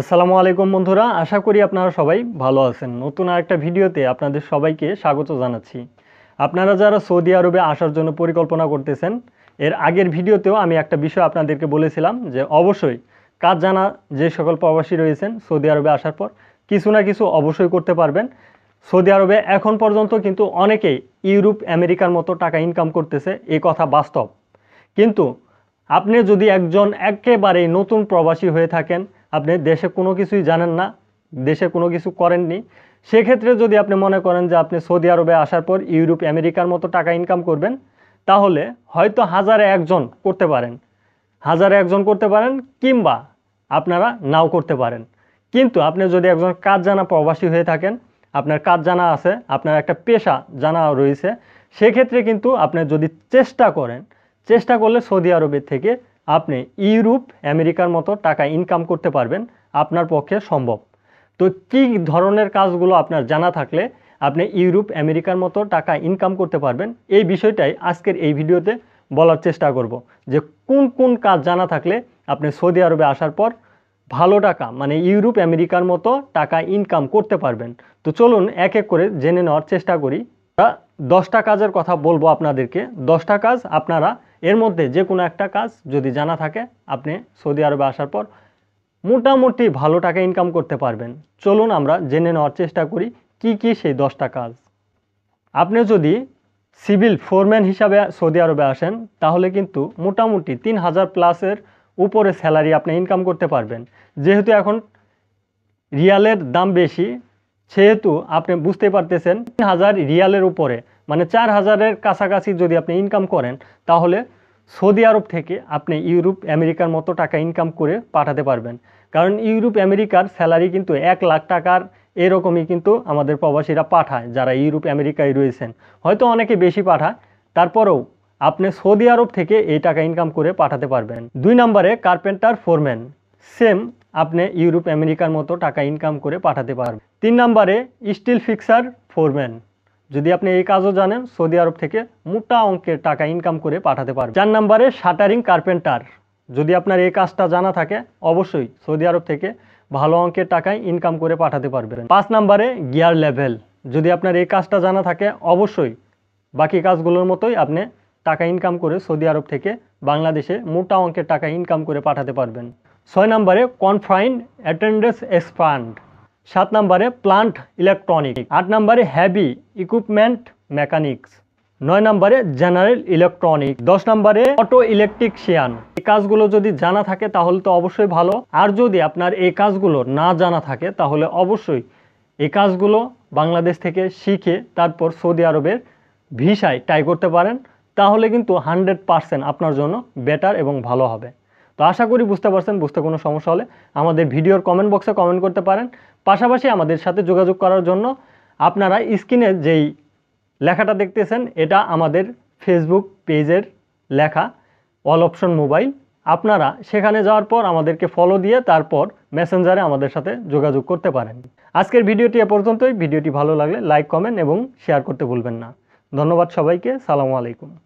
আসসালামু আলাইকুম বন্ধুরা আশা করি আপনারা সবাই ভালো আছেন নতুন আরেকটা ভিডিওতে আপনাদের সবাইকে স্বাগত জানাচ্ছি আপনারা যারা সৌদি আরবে আসার জন্য পরিকল্পনা করতেছেন এর আগের ভিডিওতেও আমি একটা বিষয় আপনাদেরকে বলেছিলাম যে অবশ্যই কাজ জানা যে সকল প্রবাসী রয়েছেন সৌদি আরবে আসার পর কিছু না কিছু অবশ্যই করতে পারবেন সৌদি আরবে এখন পর্যন্ত কিন্তু অনেকেই ইউরোপ আমেরিকার মতো টাকা ইনকাম করতেছে এই কথা বাস্তব কিন্তু আপনি যদি একজন একেবারেই নতুন প্রবাসী হয়ে থাকেন আপনি দেশে কোনো কিছুই জানেন না দেশে কোনো কিছু করেননি সেক্ষেত্রে যদি আপনি মনে করেন যে আপনি সৌদি আরবে আসার পর ইউরোপ আমেরিকার মতো টাকা ইনকাম করবেন তাহলে হয়তো হাজারে একজন করতে পারেন হাজারে একজন করতে পারেন কিংবা আপনারা নাও করতে পারেন কিন্তু আপনি যদি একজন কাজ জানা প্রবাসী হয়ে থাকেন আপনার কাজ জানা আছে আপনার একটা পেশা জানা রয়েছে সেক্ষেত্রে কিন্তু আপনি যদি চেষ্টা করেন চেষ্টা করলে সৌদি আরবের থেকে আপনি ইউরোপ আমেরিকার মতো টাকা ইনকাম করতে পারবেন আপনার পক্ষে সম্ভব তো কি ধরনের কাজগুলো আপনার জানা থাকলে আপনি ইউরোপ আমেরিকার মতো টাকা ইনকাম করতে পারবেন এই বিষয়টাই আজকের এই ভিডিওতে বলার চেষ্টা করব যে কোন কোন কাজ জানা থাকলে আপনি সৌদি আরবে আসার পর ভালো টাকা মানে ইউরোপ আমেরিকার মতো টাকা ইনকাম করতে পারবেন তো চলুন এক এক করে জেনে নেওয়ার চেষ্টা করি দশটা কাজের কথা বলবো আপনাদেরকে দশটা কাজ আপনারা এর মধ্যে যে কোনো একটা কাজ যদি জানা থাকে আপনি সৌদি আরবে আসার পর মোটামুটি ভালো টাকা ইনকাম করতে পারবেন চলুন আমরা জেনে নেওয়ার চেষ্টা করি কি কি সেই দশটা কাজ আপনি যদি সিভিল ফোরম্যান হিসাবে সৌদি আরবে আসেন তাহলে কিন্তু মোটামুটি তিন হাজার প্লাসের উপরে স্যালারি আপনি ইনকাম করতে পারবেন যেহেতু এখন রিয়ালের দাম বেশি সেহেতু আপনি বুঝতে পারতেছেন তিন হাজার রিয়ালের উপরে মানে চার হাজারের কাছাকাছি যদি আপনি ইনকাম করেন তাহলে সৌদি আরব থেকে আপনি ইউরোপ আমেরিকার মতো টাকা ইনকাম করে পাঠাতে পারবেন কারণ ইউরোপ আমেরিকার স্যালারি কিন্তু এক লাখ টাকার এরকমই কিন্তু আমাদের প্রবাসীরা পাঠায় যারা ইউরোপ আমেরিকায় রয়েছেন হয়তো অনেকে বেশি পাঠায় তারপরেও আপনি সৌদি আরব থেকে এই টাকা ইনকাম করে পাঠাতে পারবেন দুই নম্বরে কার্পেন্টার ফোরম্যান সেম আপনি ইউরোপ আমেরিকার মতো টাকা ইনকাম করে পাঠাতে পারবেন তিন নম্বরে স্টিল ফিক্সার ফোরম্যান যদি আপনি এই কাজও জানেন সৌদি আরব থেকে মোটা অঙ্কের টাকা ইনকাম করে পাঠাতে পারবেন চার নম্বরে শাটারিং কার্পেন্টার যদি আপনার এই কাজটা জানা থাকে অবশ্যই সৌদি আরব থেকে ভালো অঙ্কের টাকায় ইনকাম করে পাঠাতে পারবেন পাঁচ নম্বরে গিয়ার লেভেল যদি আপনার এই কাজটা জানা থাকে অবশ্যই বাকি কাজগুলোর মতোই আপনি টাকা ইনকাম করে সৌদি আরব থেকে বাংলাদেশে মোটা অঙ্কের টাকা ইনকাম করে পাঠাতে পারবেন ছয় নম্বরে কনফাইন অ্যাটেন্ডেন্স এক্সপান্ড সাত নম্বরে প্লান্ট ইলেকট্রনিক আট নম্বরে হ্যাভি ইকুইপমেন্ট মেকানিক্স নয় নম্বরে জেনারেল ইলেকট্রনিক দশ নম্বরে অটো ইলেকট্রিকশিয়ান এই কাজগুলো যদি জানা থাকে তাহলে তো অবশ্যই ভালো আর যদি আপনার এই কাজগুলো না জানা থাকে তাহলে অবশ্যই এই কাজগুলো বাংলাদেশ থেকে শিখে তারপর সৌদি আরবের ভিসায় ট্রাই করতে পারেন তাহলে কিন্তু হান্ড্রেড পারসেন্ট আপনার জন্য বেটার এবং ভালো হবে তো আশা করি বুঝতে পারছেন বুঝতে কোনো সমস্যা হলে আমাদের ভিডিওর কমেন্ট বক্সে কমেন্ট করতে পারেন পাশাপাশি আমাদের সাথে যোগাযোগ করার জন্য আপনারা স্ক্রিনে যেই লেখাটা দেখতেছেন এটা আমাদের ফেসবুক পেজের লেখা অল অপশন মোবাইল আপনারা সেখানে যাওয়ার পর আমাদেরকে ফলো দিয়ে তারপর মেসেঞ্জারে আমাদের সাথে যোগাযোগ করতে পারেন আজকের ভিডিওটি এ পর্যন্তই ভিডিওটি ভালো লাগলে লাইক কমেন্ট এবং শেয়ার করতে ভুলবেন না ধন্যবাদ সবাইকে সালামু আলাইকুম